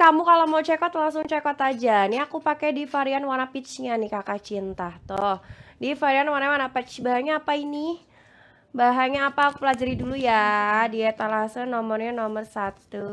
kamu kalau mau cekot langsung cekot aja. Ini aku pakai di varian warna peachnya nih kakak cinta. Tuh, di varian warna warna peach. Bahannya apa ini? Bahannya apa? Aku pelajari dulu ya. Di etalase nomornya nomor satu.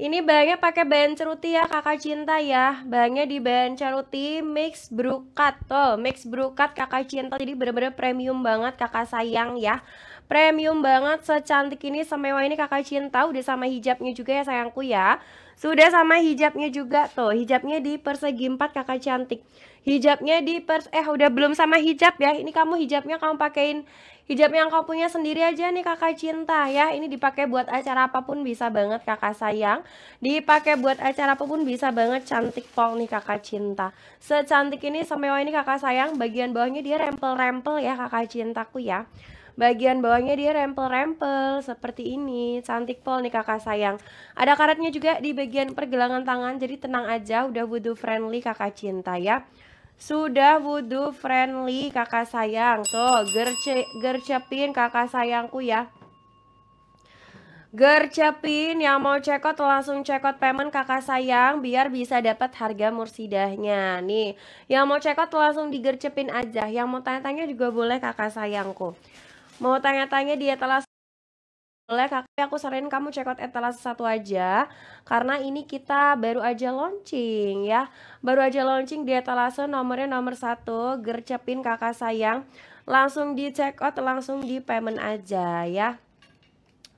Ini bahannya pakai bahan ceruti ya kakak cinta ya Bahannya di bahan ceruti mix brokat. Tuh mix brokat kakak cinta Jadi bener-bener premium banget kakak sayang ya Premium banget, secantik ini, semewa ini kakak cinta Udah sama hijabnya juga ya sayangku ya Sudah sama hijabnya juga tuh Hijabnya di persegi empat kakak cantik Hijabnya di pers... Eh udah belum sama hijab ya Ini kamu hijabnya kamu pakein Hijab yang kamu punya sendiri aja nih kakak cinta ya Ini dipakai buat acara apapun bisa banget kakak sayang Dipakai buat acara apapun bisa banget cantik pol nih kakak cinta Secantik ini semewa ini kakak sayang Bagian bawahnya dia rempel-rempel ya kakak cintaku ya Bagian bawahnya dia rempel-rempel seperti ini. Cantik pol nih kakak sayang. Ada karetnya juga di bagian pergelangan tangan. Jadi tenang aja udah wudhu friendly kakak cinta ya. Sudah wudhu friendly kakak sayang Tuh gerce, gercepin kakak sayangku ya Gercepin yang mau cekot langsung cekot payment kakak sayang Biar bisa dapat harga mursidahnya Nih yang mau cekot langsung digercepin aja Yang mau tanya-tanya juga boleh kakak sayangku mau tanya-tanya di etalase boleh tapi aku saranin kamu check out etalase satu aja karena ini kita baru aja launching ya baru aja launching di etalase nomornya nomor satu gercepin kakak sayang langsung di check out langsung di payment aja ya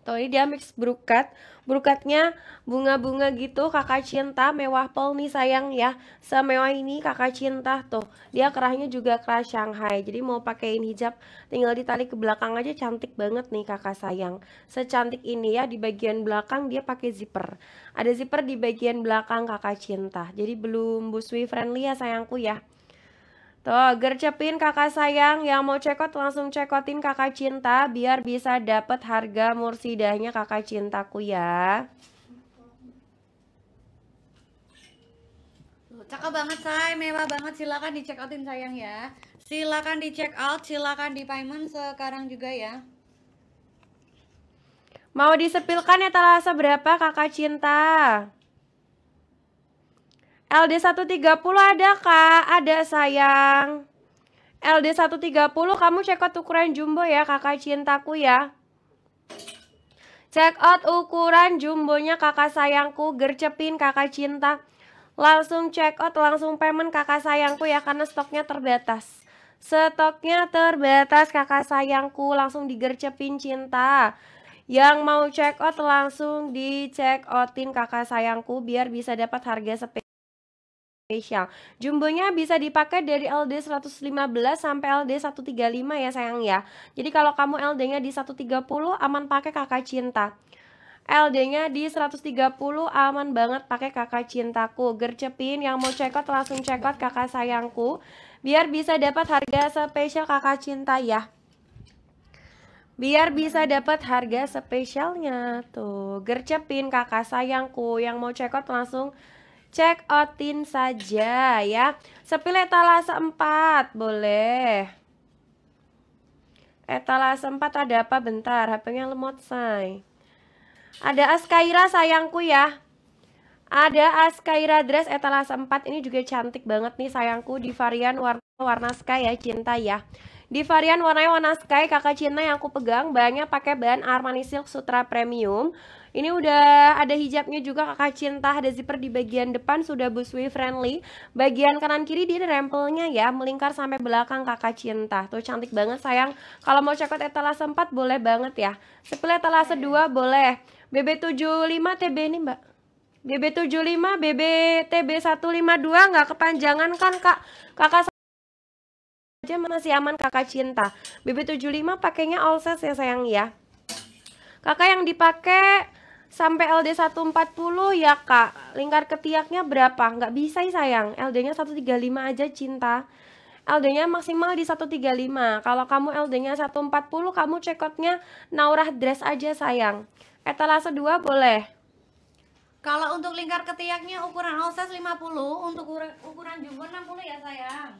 Tuh ini dia mix brokat Brokatnya bunga-bunga gitu kakak cinta mewah pol nih sayang ya Semewah ini kakak cinta tuh Dia kerahnya juga kerah Shanghai Jadi mau pakein hijab tinggal ditarik ke belakang aja cantik banget nih kakak sayang Secantik ini ya di bagian belakang dia pakai zipper Ada zipper di bagian belakang kakak cinta Jadi belum busui friendly ya sayangku ya Tuh, gercepin kakak sayang yang mau cekot langsung cekotin kakak cinta biar bisa dapet harga mursidahnya kakak cintaku ya. Cakep banget say, mewah banget silakan dicekotin sayang ya. Silakan di out, silakan di payment sekarang juga ya. Mau disepilkan ya talasa berapa kakak cinta? LD130 ada kak, ada sayang. LD130 kamu check out ukuran jumbo ya kakak cintaku ya. Check out ukuran jumbonya kakak sayangku, gercepin kakak cinta. Langsung check out, langsung payment kakak sayangku ya karena stoknya terbatas. Stoknya terbatas kakak sayangku, langsung digercepin cinta. Yang mau check out langsung di check outin kakak sayangku biar bisa dapat harga sepeda spesial. Jumbonya bisa dipakai dari LD 115 sampai LD 135 ya sayang ya. Jadi kalau kamu LD-nya di 130 aman pakai kakak cinta. LD-nya di 130 aman banget pakai kakak cintaku. Gercepin yang mau cekot langsung cekot kakak sayangku biar bisa dapat harga spesial kakak cinta ya. Biar bisa dapat harga spesialnya tuh. Gercepin kakak sayangku yang mau cekot langsung check outin saja ya. Sepile etalase 4, boleh. Etalase 4 ada apa? Bentar, HP-nya lemot, say. Ada Askaira sayangku ya. Ada Askaira dress etalase 4 ini juga cantik banget nih sayangku di varian warna warna sky ya, cinta ya. Di varian warna warna sky, kakak Cinta yang aku pegang banyak pakai bahan Armani Silk Sutra Premium. Ini udah ada hijabnya juga kakak cinta, ada zipper di bagian depan sudah busway friendly. Bagian kanan kiri dia ada rempelnya ya, melingkar sampai belakang kakak cinta. Tuh cantik banget sayang. Kalau mau check etalase 4 boleh banget ya. Sepilih etalase 2 iya. boleh. BB75 TB ini mbak. BB75, BB TB152 nggak kepanjangan kan kak? Kakak aja masih aman kakak cinta. BB75 pakainya all size ya sayang ya. Kakak yang dipakai sampai LD 140 ya kak lingkar ketiaknya berapa nggak bisa ya sayang LD nya 135 aja cinta LD nya maksimal di 135 kalau kamu LD nya 140 kamu cekotnya naurah dress aja sayang etalase 2 boleh kalau untuk lingkar ketiaknya ukuran oses 50 untuk ukuran jumbo 60 ya sayang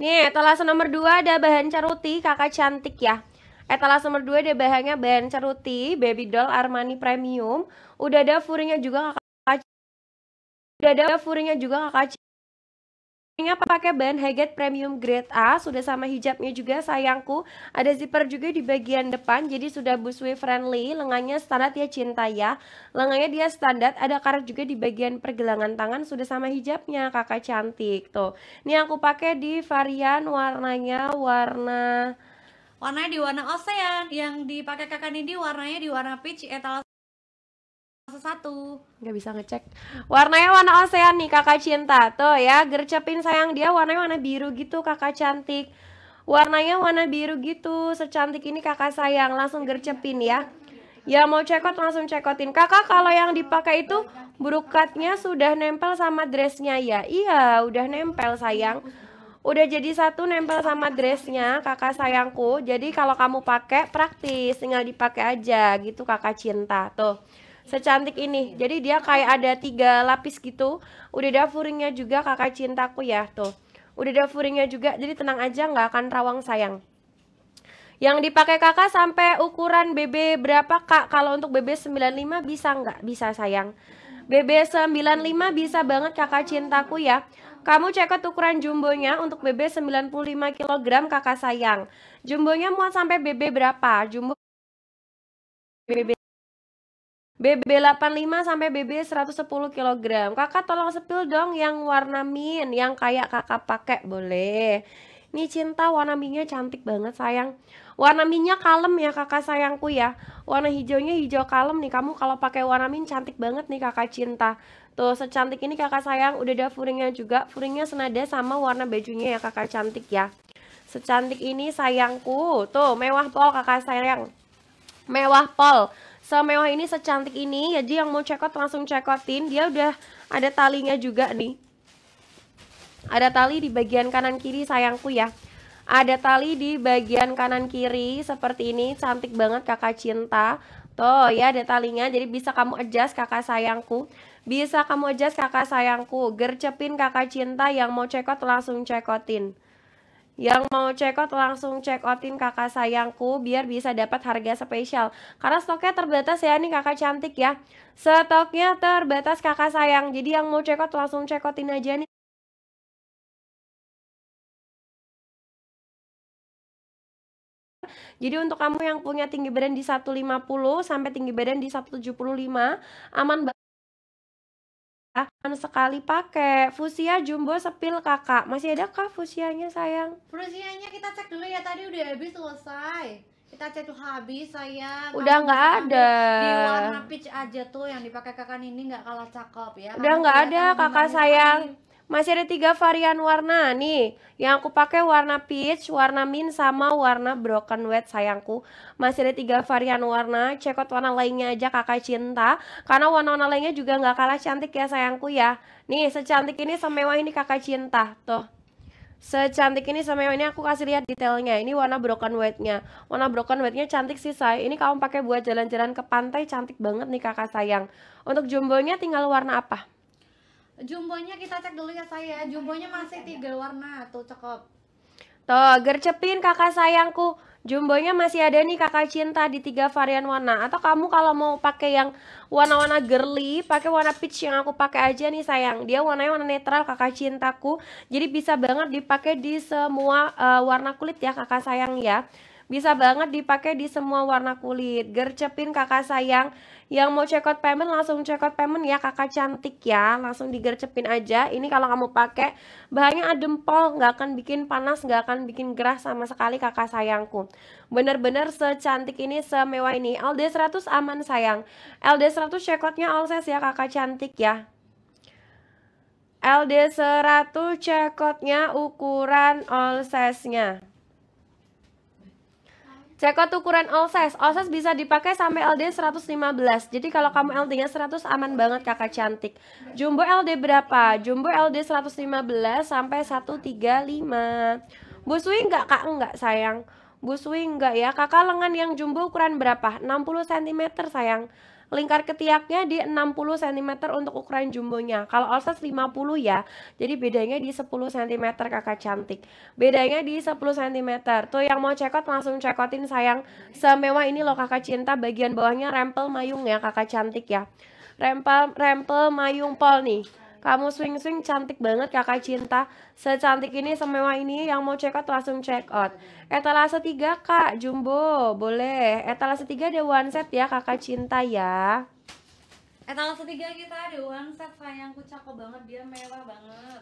Nih, etalase nomor 2 ada bahan caruti, kakak cantik ya. Etalase eh, nomor 2 ada bahannya bahan ceruti, baby doll Armani Premium. Udah ada furingnya juga kakak Udah ada furingnya juga kakak Ini pakai bahan Heget Premium Grade A, sudah sama hijabnya juga sayangku. Ada zipper juga di bagian depan, jadi sudah busway friendly. Lengannya standar ya cinta ya. Lengannya dia standar, ada karet juga di bagian pergelangan tangan, sudah sama hijabnya kakak cantik tuh. Ini aku pakai di varian warnanya warna warnanya di warna ocean yang dipakai kakak ini warnanya di warna peach etalase eh, satu nggak bisa ngecek warnanya warna ocean nih kakak cinta tuh ya gercepin sayang dia warnanya warna biru gitu kakak cantik warnanya warna biru gitu secantik ini kakak sayang langsung gercepin ya Ya mau cekot langsung cekotin Kakak kalau yang dipakai itu brokatnya sudah nempel sama dressnya ya Iya udah nempel sayang Udah jadi satu nempel sama dressnya kakak sayangku. Jadi kalau kamu pakai praktis, tinggal dipakai aja gitu kakak cinta. Tuh, secantik ini. Jadi dia kayak ada tiga lapis gitu. Udah ada furingnya juga kakak cintaku ya tuh. Udah ada furingnya juga, jadi tenang aja nggak akan rawang sayang. Yang dipakai kakak sampai ukuran BB berapa kak? Kalau untuk BB 95 bisa nggak? Bisa sayang. BB 95 bisa banget kakak cintaku ya kamu cekot ukuran jumbonya untuk BB 95 kg kakak sayang. Jumbonya muat sampai BB berapa? Jumbo BB BB 85 sampai BB 110 kg. Kakak tolong sepil dong yang warna mint yang kayak kakak pakai boleh. Nih cinta warna mintnya cantik banget sayang. Warna minyak kalem ya kakak sayangku ya. Warna hijaunya hijau kalem nih. Kamu kalau pakai warna min cantik banget nih kakak cinta. Tuh secantik ini kakak sayang. Udah ada furingnya juga. Furingnya senada sama warna bajunya ya kakak cantik ya. Secantik ini sayangku. Tuh mewah pol kakak sayang. Mewah pol. Semewah ini secantik ini. Ya Jadi yang mau cekot langsung cekotin. Dia udah ada talinya juga nih. Ada tali di bagian kanan kiri sayangku ya. Ada tali di bagian kanan kiri seperti ini, cantik banget kakak cinta. Tuh ya ada talinya, jadi bisa kamu adjust kakak sayangku. Bisa kamu adjust kakak sayangku, gercepin kakak cinta yang mau cekot langsung cekotin. Yang mau check out langsung check outin kakak sayangku biar bisa dapat harga spesial. Karena stoknya terbatas ya nih kakak cantik ya. Stoknya terbatas kakak sayang. Jadi yang mau check out langsung check outin aja nih. Jadi untuk kamu yang punya tinggi badan di 150 sampai tinggi badan di 175 aman banget akan sekali pakai fusia jumbo sepil kakak masih ada kah fusianya sayang fusianya kita cek dulu ya tadi udah habis selesai kita cek tuh habis sayang udah nggak ada di warna peach aja tuh yang dipakai kakak ini nggak kalah cakep ya udah nggak ada kakak sayang masih ada tiga varian warna nih. Yang aku pakai warna peach, warna mint, sama warna broken wet sayangku. Masih ada tiga varian warna. Check out warna lainnya aja kakak cinta. Karena warna-warna lainnya juga nggak kalah cantik ya sayangku ya. Nih secantik ini semewah ini kakak cinta. Tuh. Secantik ini semewah ini aku kasih lihat detailnya. Ini warna broken white-nya. Warna broken white-nya cantik sih say. Ini kamu pakai buat jalan-jalan ke pantai cantik banget nih kakak sayang. Untuk nya tinggal warna apa? Jumbonya kita cek dulu ya saya. Ya. Jumbonya iya, masih iya, iya. tiga warna, tuh cakep. Tuh, gercepin kakak sayangku. Jumbonya masih ada nih kakak cinta di tiga varian warna. Atau kamu kalau mau pakai yang warna-warna girly, pakai warna peach yang aku pakai aja nih sayang. Dia warnanya warna netral kakak cintaku. Jadi bisa banget dipakai di semua uh, warna kulit ya kakak sayang ya. Bisa banget dipakai di semua warna kulit. Gercepin kakak sayang. Yang mau check out payment langsung check out payment ya kakak cantik ya. Langsung digercepin aja. Ini kalau kamu pakai bahannya adem pol. Nggak akan bikin panas, nggak akan bikin gerah sama sekali kakak sayangku. Bener-bener secantik ini, semewah ini. LD100 aman sayang. LD100 check outnya all size ya kakak cantik ya. LD100 cekotnya ukuran all size-nya. Cekot ukuran all size. All size bisa dipakai sampai LD 115. Jadi kalau kamu LD-nya 100 aman banget kakak cantik. Jumbo LD berapa? Jumbo LD 115 sampai 135. Busui enggak Kak? Enggak sayang. buswing enggak ya. Kakak lengan yang jumbo ukuran berapa? 60 cm sayang lingkar ketiaknya di 60 cm untuk ukuran jumbonya. Kalau all-size 50 ya. Jadi bedanya di 10 cm kakak cantik. Bedanya di 10 cm. Tuh yang mau cekot langsung cekotin sayang. Semewah ini loh kakak cinta bagian bawahnya rempel mayung ya kakak cantik ya. Rempel rempel mayung pol nih. Kamu swing-swing cantik banget kakak cinta. Secantik ini, semewah ini, yang mau check out langsung check out. Etalase 3 kak, jumbo, boleh. Etalase 3 ada one set ya kakak cinta ya. Etalase 3 kita ada one set sayangku cakep banget, dia mewah banget.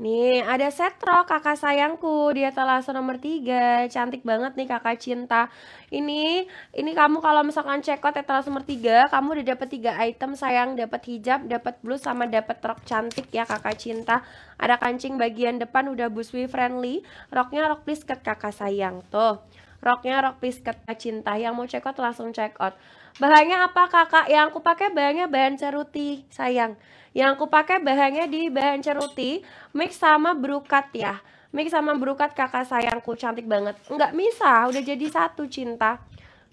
Nih, ada Setro, kakak sayangku. Dia telah nomor 3. Cantik banget nih kakak cinta. Ini ini kamu kalau misalkan check out ya, etalase nomor 3, kamu udah dapat 3 item sayang, dapat hijab, dapat blus sama dapat rok cantik ya kakak cinta. Ada kancing bagian depan udah busui friendly. Roknya rok please kakak sayang tuh. Roknya rok pisket cinta. Yang mau check out langsung check out. Bahannya apa kakak? Yang aku pakai bahannya bahan ceruti sayang. Yang aku pakai bahannya di bahan ceruti mix sama brukat ya. Mix sama brukat kakak sayangku cantik banget. Enggak bisa, udah jadi satu cinta.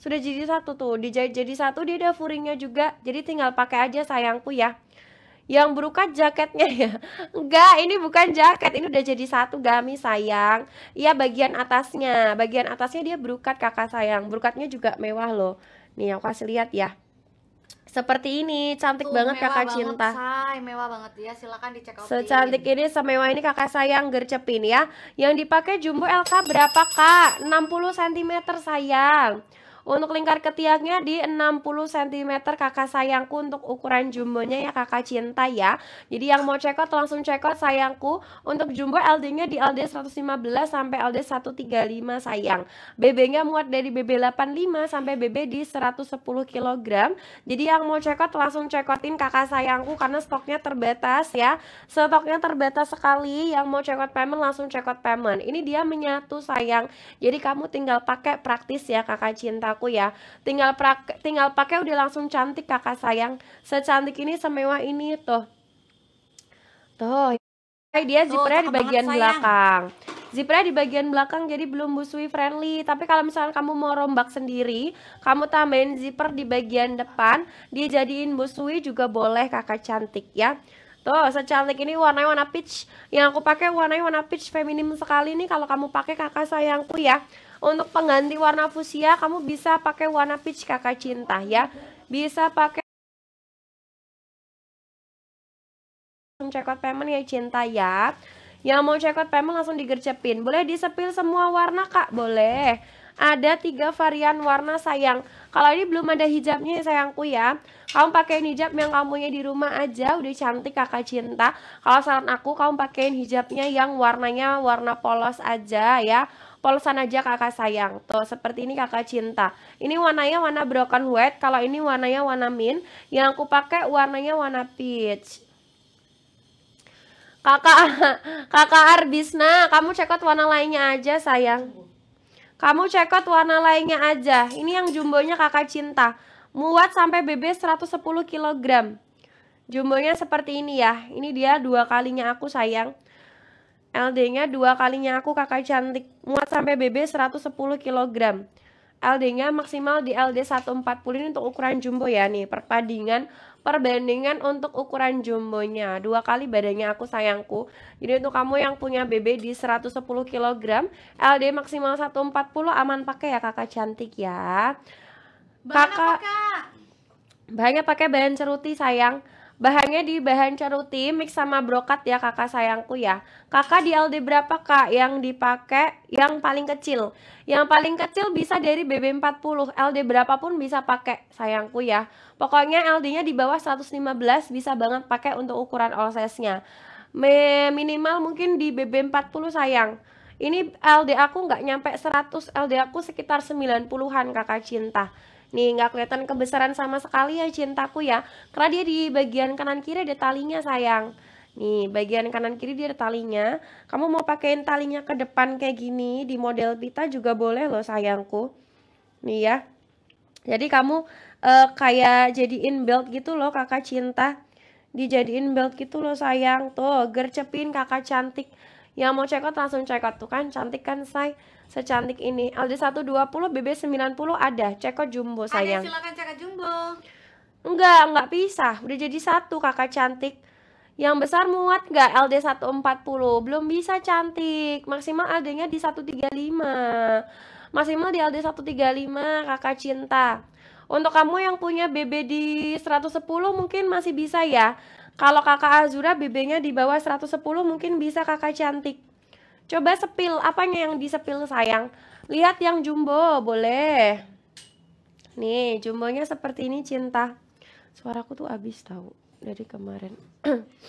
Sudah jadi satu tuh, dijadi jadi satu dia ada furingnya juga. Jadi tinggal pakai aja sayangku ya yang berukat jaketnya ya enggak ini bukan jaket ini udah jadi satu gami sayang ya bagian atasnya bagian atasnya dia berukat kakak sayang berukatnya juga mewah loh nih aku kasih lihat ya seperti ini cantik Tuh, banget mewah kakak banget, cinta say. mewah banget ya silakan dicek out secantik ini semewah ini kakak sayang gercepin ya yang dipakai jumbo LK berapa kak 60 cm sayang untuk lingkar ketiaknya di 60 cm kakak sayangku untuk ukuran jumbonya ya kakak cinta ya. Jadi yang mau cekot langsung cekot sayangku. Untuk jumbo LD-nya di LD 115 sampai LD 135 sayang. BB-nya muat dari BB 85 sampai BB di 110 kg. Jadi yang mau cekot langsung cekotin kakak sayangku karena stoknya terbatas ya. Stoknya terbatas sekali. Yang mau cekot payment langsung cekot payment. Ini dia menyatu sayang. Jadi kamu tinggal pakai praktis ya kakak cinta aku ya. Tinggal prak tinggal pakai udah langsung cantik kakak sayang. Secantik ini, semewah ini tuh. Tuh. Dia zippernya di bagian banget, belakang. Zippernya di bagian belakang jadi belum busui friendly Tapi kalau misalkan kamu mau rombak sendiri Kamu tambahin zipper di bagian depan dia jadiin busui juga boleh kakak cantik ya Tuh, secantik ini warna warna peach Yang aku pakai warna warna peach feminim sekali nih Kalau kamu pakai kakak sayangku ya untuk pengganti warna fusia, kamu bisa pakai warna peach kakak cinta ya. Bisa pakai check out payment ya cinta ya. Yang mau check out payment langsung digercepin. Boleh disepil semua warna Kak, boleh. Ada tiga varian warna sayang. Kalau ini belum ada hijabnya ya, sayangku ya. Kamu pakaiin hijab yang kamu punya di rumah aja, udah cantik kakak cinta. Kalau saran aku, kamu pakaiin hijabnya yang warnanya warna polos aja ya. Polosan aja kakak sayang. Tuh, seperti ini kakak cinta. Ini warnanya warna broken white. Kalau ini warnanya warna mint. Yang aku pakai warnanya warna peach. Kakak Kakak Arbisna, kamu cekot warna lainnya aja sayang. Kamu cekot warna lainnya aja. Ini yang jumbonya kakak cinta. Muat sampai BB 110 kg. Jumbonya seperti ini ya. Ini dia dua kalinya aku sayang. LD-nya dua kalinya aku kakak cantik. Muat sampai BB 110 kg. LD-nya maksimal di LD 140 ini untuk ukuran jumbo ya nih. Perbandingan perbandingan untuk ukuran jumbonya. Dua kali badannya aku sayangku. Jadi untuk kamu yang punya BB di 110 kg, LD maksimal 140 aman pakai ya kakak cantik ya. Kakak banyak pakai bahan ceruti sayang Bahannya di bahan ceruti mix sama brokat ya kakak sayangku ya. Kakak di LD berapa kak yang dipakai yang paling kecil? Yang paling kecil bisa dari BB40. LD berapapun bisa pakai sayangku ya. Pokoknya LD-nya di bawah 115 bisa banget pakai untuk ukuran all size-nya. Minimal mungkin di BB40 sayang. Ini LD aku nggak nyampe 100, LD aku sekitar 90-an kakak cinta. Nih nggak kelihatan kebesaran sama sekali ya cintaku ya. Karena dia di bagian kanan kiri ada talinya sayang. Nih, bagian kanan kiri dia ada talinya. Kamu mau pakein talinya ke depan kayak gini di model pita juga boleh loh sayangku. Nih ya. Jadi kamu uh, kayak jadiin belt gitu loh kakak cinta. Dijadiin belt gitu loh sayang. Tuh, gercepin kakak cantik yang mau cekot kok langsung cekot tuh kan cantik kan say secantik ini. LD 120 BB 90 ada cekot kok jumbo sayang. Ada silakan cekot jumbo. Enggak, enggak pisah. Udah jadi satu kakak cantik. Yang besar muat enggak LD 140? Belum bisa cantik. Maksimal LD-nya di 135. Maksimal di LD 135 kakak cinta. Untuk kamu yang punya BB di 110 mungkin masih bisa ya. Kalau kakak Azura BB-nya di bawah 110 mungkin bisa kakak cantik. Coba sepil, apanya yang disepil sayang? Lihat yang jumbo, boleh. Nih, jumbonya seperti ini cinta. Suaraku tuh habis tahu dari kemarin.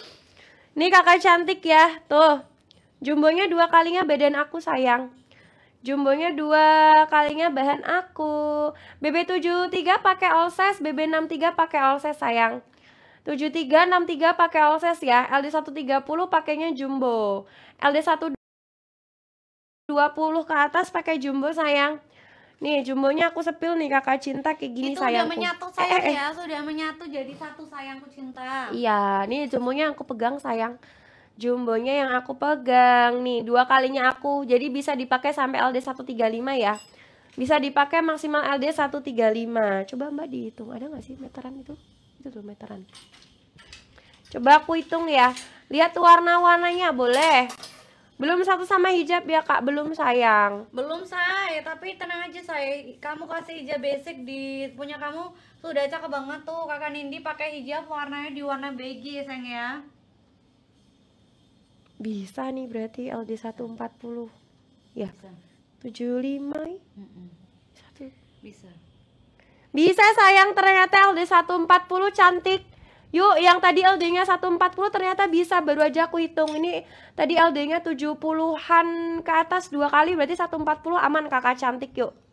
Nih kakak cantik ya, tuh. Jumbonya dua kalinya badan aku sayang. Jumbonya dua kalinya bahan aku. BB73 pakai all size, BB63 pakai all size sayang. 7363 pakai Alses ya. LD130 pakainya jumbo. LD120 ke atas pakai jumbo sayang. Nih, jumbonya aku sepil nih kakak cinta kayak gini Itu sayangku. udah menyatu eh, eh, sayang eh, eh, ya, sudah menyatu jadi satu sayangku cinta. Iya, nih jumbonya aku pegang sayang. Jumbonya yang aku pegang nih, dua kalinya aku. Jadi bisa dipakai sampai LD135 ya. Bisa dipakai maksimal LD135. Coba Mbak dihitung, ada nggak sih meteran itu? itu tuh meteran coba aku hitung ya lihat warna-warnanya boleh belum satu sama hijab ya kak, belum sayang Belum say, tapi tenang aja say Kamu kasih hijab basic di punya kamu Sudah cakep banget tuh Kakak Nindi pakai hijab warnanya di warna beige ya sayang ya Bisa nih berarti LD140 Ya Bisa. 75 mm -mm. Satu. Bisa bisa sayang ternyata LD 140 cantik. Yuk yang tadi LD-nya 140 ternyata bisa baru aja aku hitung. Ini tadi LD-nya 70-an ke atas dua kali berarti 140 aman kakak cantik yuk.